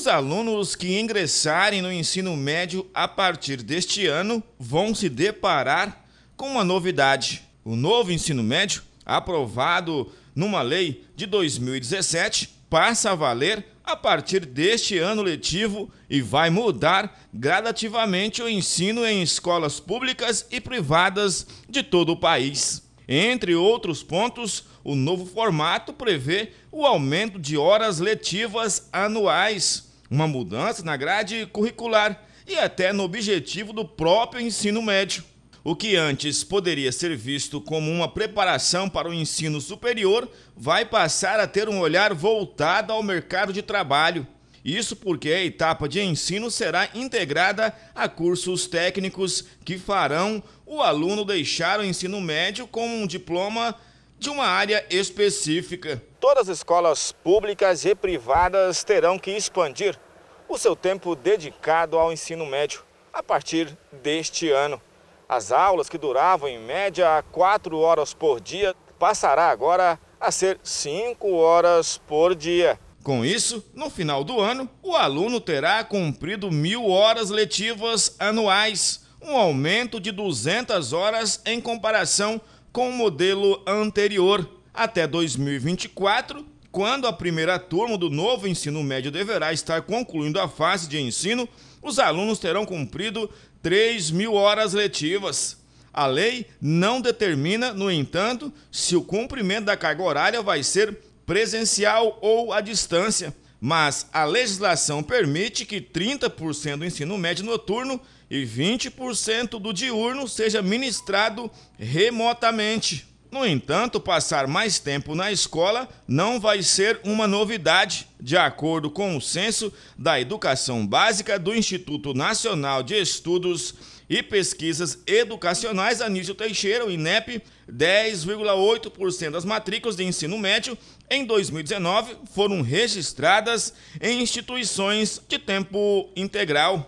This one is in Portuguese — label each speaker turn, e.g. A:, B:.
A: Os alunos que ingressarem no ensino médio a partir deste ano vão se deparar com uma novidade. O novo ensino médio, aprovado numa lei de 2017, passa a valer a partir deste ano letivo e vai mudar gradativamente o ensino em escolas públicas e privadas de todo o país. Entre outros pontos, o novo formato prevê o aumento de horas letivas anuais uma mudança na grade curricular e até no objetivo do próprio ensino médio. O que antes poderia ser visto como uma preparação para o ensino superior vai passar a ter um olhar voltado ao mercado de trabalho. Isso porque a etapa de ensino será integrada a cursos técnicos que farão o aluno deixar o ensino médio com um diploma de uma área específica. Todas as escolas públicas e privadas terão que expandir o seu tempo dedicado ao ensino médio a partir deste ano. As aulas que duravam em média 4 horas por dia passará agora a ser 5 horas por dia. Com isso, no final do ano, o aluno terá cumprido mil horas letivas anuais, um aumento de 200 horas em comparação com o modelo anterior até 2024, quando a primeira turma do novo ensino médio deverá estar concluindo a fase de ensino, os alunos terão cumprido 3 mil horas letivas. A lei não determina, no entanto, se o cumprimento da carga horária vai ser presencial ou à distância mas a legislação permite que 30% do ensino médio noturno e 20% do diurno seja ministrado remotamente. No entanto, passar mais tempo na escola não vai ser uma novidade, de acordo com o censo da educação básica do Instituto Nacional de Estudos e Pesquisas Educacionais Anísio Teixeira, o INEP, 10,8% das matrículas de ensino médio em 2019 foram registradas em instituições de tempo integral.